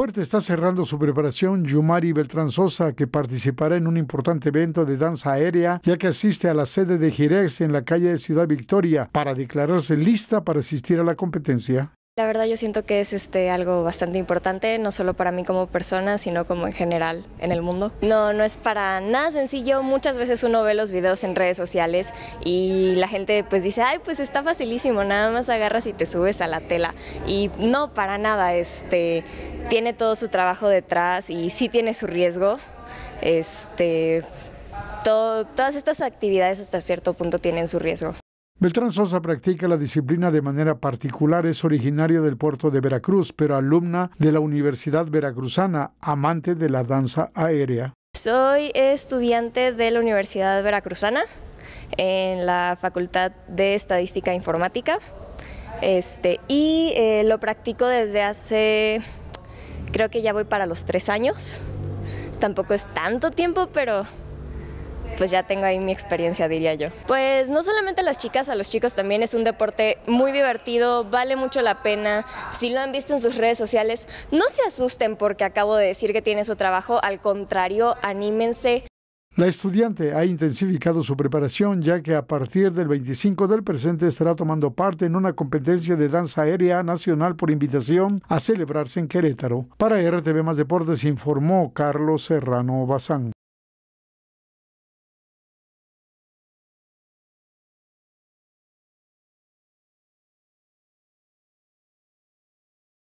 Fuerte está cerrando su preparación Yumari Beltrán Sosa, que participará en un importante evento de danza aérea, ya que asiste a la sede de Girex en la calle de Ciudad Victoria para declararse lista para asistir a la competencia. La verdad yo siento que es este, algo bastante importante, no solo para mí como persona, sino como en general en el mundo. No, no es para nada sencillo, muchas veces uno ve los videos en redes sociales y la gente pues dice, ay pues está facilísimo, nada más agarras y te subes a la tela. Y no, para nada, este, tiene todo su trabajo detrás y sí tiene su riesgo. Este, todas estas actividades hasta cierto punto tienen su riesgo. Beltrán Sosa practica la disciplina de manera particular, es originaria del puerto de Veracruz, pero alumna de la Universidad Veracruzana, amante de la danza aérea. Soy estudiante de la Universidad Veracruzana en la Facultad de Estadística e Informática este, y eh, lo practico desde hace, creo que ya voy para los tres años. Tampoco es tanto tiempo, pero pues ya tengo ahí mi experiencia, diría yo. Pues no solamente a las chicas, a los chicos también es un deporte muy divertido, vale mucho la pena. Si lo han visto en sus redes sociales, no se asusten porque acabo de decir que tiene su trabajo, al contrario, anímense. La estudiante ha intensificado su preparación ya que a partir del 25 del presente estará tomando parte en una competencia de danza aérea nacional por invitación a celebrarse en Querétaro. Para RTV Más Deportes informó Carlos Serrano Bazán.